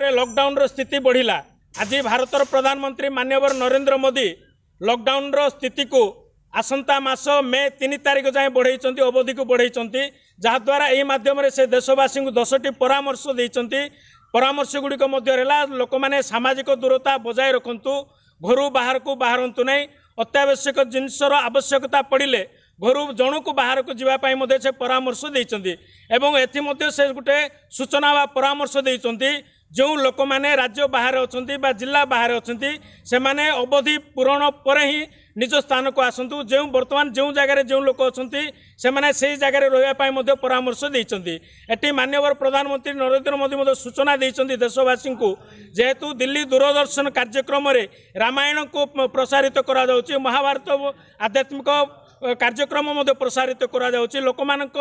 ଭାରତରେ ଲକ୍ଡାଉନ୍ର ସ୍ଥିତି ବଢ଼ିଲା ଆଜି ଭାରତର ପ୍ରଧାନମନ୍ତ୍ରୀ ମାନ୍ୟବର ନରେନ୍ଦ୍ର ମୋଦି ଲକ୍ଡାଉନ୍ର ସ୍ଥିତିକୁ ଆସନ୍ତା ମାସ ମେ ତିନି ତାରିଖ ଯାଏଁ ବଢ଼େଇଛନ୍ତି ଅବଧିକୁ ବଢ଼େଇଛନ୍ତି ଯାହାଦ୍ୱାରା ଏହି ମାଧ୍ୟମରେ ସେ ଦେଶବାସୀଙ୍କୁ ଦଶଟି ପରାମର୍ଶ ଦେଇଛନ୍ତି ପରାମର୍ଶ ଗୁଡ଼ିକ ମଧ୍ୟରେ ହେଲା ଲୋକମାନେ ସାମାଜିକ ଦୂରତା ବଜାୟ ରଖନ୍ତୁ ଘରୁ ବାହାରକୁ ବାହାରନ୍ତୁ ନାହିଁ ଅତ୍ୟାବଶ୍ୟକ ଜିନିଷର ଆବଶ୍ୟକତା ପଡ଼ିଲେ ଘରୁ ଜଣକୁ ବାହାରକୁ ଯିବା ପାଇଁ ମଧ୍ୟ ସେ ପରାମର୍ଶ ଦେଇଛନ୍ତି ଏବଂ ଏଥିମଧ୍ୟ ସେ ଗୋଟେ ସୂଚନା ବା ପରାମର୍ଶ ଦେଇଛନ୍ତି ଯେଉଁ ଲୋକମାନେ ରାଜ୍ୟ ବାହାରେ ଅଛନ୍ତି ବା ଜିଲ୍ଲା ବାହାରେ ଅଛନ୍ତି ସେମାନେ ଅବଧି ପୂରଣ ପରେ ହିଁ ନିଜ ସ୍ଥାନକୁ ଆସନ୍ତୁ ଯେଉଁ ବର୍ତ୍ତମାନ ଯେଉଁ ଜାଗାରେ ଯେଉଁ ଲୋକ ଅଛନ୍ତି ସେମାନେ ସେହି ଜାଗାରେ ରହିବା ପାଇଁ ମଧ୍ୟ ପରାମର୍ଶ ଦେଇଛନ୍ତି ଏଠି ମାନ୍ୟବର ପ୍ରଧାନମନ୍ତ୍ରୀ ନରେନ୍ଦ୍ର ମୋଦି ମଧ୍ୟ ସୂଚନା ଦେଇଛନ୍ତି ଦେଶବାସୀଙ୍କୁ ଯେହେତୁ ଦିଲ୍ଲୀ ଦୂରଦର୍ଶନ କାର୍ଯ୍ୟକ୍ରମରେ ରାମାୟଣକୁ ପ୍ରସାରିତ କରାଯାଉଛି ମହାଭାରତ ଆଧ୍ୟାତ୍ମିକ କାର୍ଯ୍ୟକ୍ରମ ମଧ୍ୟ ପ୍ରସାରିତ କରାଯାଉଛି ଲୋକମାନଙ୍କ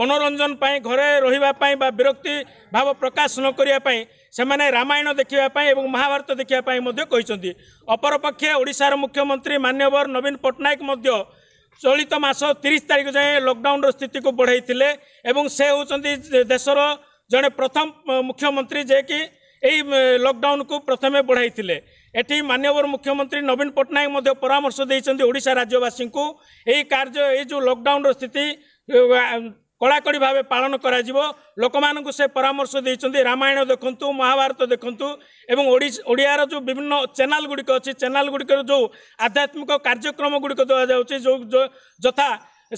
ମନୋରଞ୍ଜନ ପାଇଁ ଘରେ ରହିବା ପାଇଁ ବା ବିରକ୍ତି ଭାବ ପ୍ରକାଶ ନ କରିବା ପାଇଁ ସେମାନେ ରାମାୟଣ ଦେଖିବା ପାଇଁ ଏବଂ ମହାଭାରତ ଦେଖିବା ପାଇଁ ମଧ୍ୟ କହିଛନ୍ତି ଅପରପକ୍ଷେ ଓଡ଼ିଶାର ମୁଖ୍ୟମନ୍ତ୍ରୀ ମାନ୍ୟବର ନବୀନ ପଟ୍ଟନାୟକ ମଧ୍ୟ ଚଳିତ ମାସ ତିରିଶ ତାରିଖ ଯାଏଁ ଲକଡାଉନର ସ୍ଥିତିକୁ ବଢ଼େଇଥିଲେ ଏବଂ ସେ ହେଉଛନ୍ତି ଦେଶର ଜଣେ ପ୍ରଥମ ମୁଖ୍ୟମନ୍ତ୍ରୀ ଯିଏକି এই লକଡାଉନକୁ ପ୍ରଥମେ ବଢ଼ାଇଥିଲେ ଏଠି ମାନ୍ୟବର ମୁଖ୍ୟମନ୍ତ୍ରୀ ନବୀନ ପଟ୍ଟନାୟକ ମଧ୍ୟ ପରାମର୍ଶ ଦେଇଛନ୍ତି ଓଡ଼ିଶା ରାଜ୍ୟବାସୀଙ୍କୁ ଏହି କାର୍ଯ୍ୟ ଏଇ ଯେଉଁ ଲକଡାଉନର ସ୍ଥିତି କଡ଼ାକଡ଼ି ଭାବେ ପାଳନ କରାଯିବ ଲୋକମାନଙ୍କୁ ସେ ପରାମର୍ଶ ଦେଇଛନ୍ତି ରାମାୟଣ ଦେଖନ୍ତୁ ମହାଭାରତ ଦେଖନ୍ତୁ ଏବଂ ଓଡ଼ିଆର ଯେଉଁ ବିଭିନ୍ନ ଚ୍ୟାନେଲ ଗୁଡ଼ିକ ଅଛି ଚ୍ୟାନେଲ ଗୁଡ଼ିକର ଯେଉଁ ଆଧ୍ୟାତ୍ମିକ କାର୍ଯ୍ୟକ୍ରମ ଗୁଡ଼ିକ ଦିଆଯାଉଛି ଯେଉଁ ଯଥା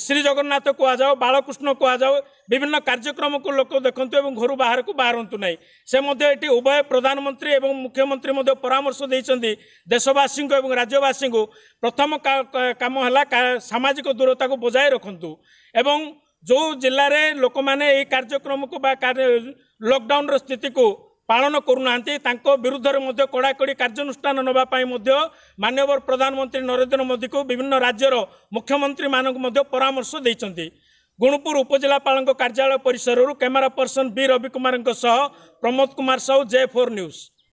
ଶ୍ରୀ ଜଗନ୍ନାଥ କୁହାଯାଉ ବାଳକୃଷ୍ଣ କୁହାଯାଉ ବିଭିନ୍ନ କାର୍ଯ୍ୟକ୍ରମକୁ ଲୋକ ଦେଖନ୍ତୁ ଏବଂ ଘରୁ ବାହାରକୁ ବାହାରନ୍ତୁ ନାହିଁ ସେ ମଧ୍ୟ ଏଠି ଉଭୟ ପ୍ରଧାନମନ୍ତ୍ରୀ ଏବଂ ମୁଖ୍ୟମନ୍ତ୍ରୀ ମଧ୍ୟ ପରାମର୍ଶ ଦେଇଛନ୍ତି ଦେଶବାସୀଙ୍କୁ ଏବଂ ରାଜ୍ୟବାସୀଙ୍କୁ ପ୍ରଥମ କାମ ହେଲା ସାମାଜିକ ଦୂରତାକୁ ବଜାୟ ରଖନ୍ତୁ ଏବଂ ଯେଉଁ ଜିଲ୍ଲାରେ ଲୋକମାନେ ଏହି କାର୍ଯ୍ୟକ୍ରମକୁ ବା ଲକଡାଉନର ସ୍ଥିତିକୁ ପାଳନ କରୁନାହାନ୍ତି ତାଙ୍କ ବିରୁଦ୍ଧରେ ମଧ୍ୟ କଡ଼ାକଡ଼ି କାର୍ଯ୍ୟାନୁଷ୍ଠାନ ନେବା ପାଇଁ ମଧ୍ୟ ମାନ୍ୟବର ପ୍ରଧାନମନ୍ତ୍ରୀ ନରେନ୍ଦ୍ର ମୋଦିଙ୍କୁ ବିଭିନ୍ନ ରାଜ୍ୟର ମୁଖ୍ୟମନ୍ତ୍ରୀମାନଙ୍କୁ ମଧ୍ୟ ପରାମର୍ଶ ଦେଇଛନ୍ତି ଗୁଣୁପୁର ଉପଜିଲ୍ଲାପାଳଙ୍କ କାର୍ଯ୍ୟାଳୟ ପରିସରରୁ କ୍ୟାମେରା ପର୍ସନ୍ ବି ରବି କୁମାରଙ୍କ ସହ Pramod Kumar Sahu J four news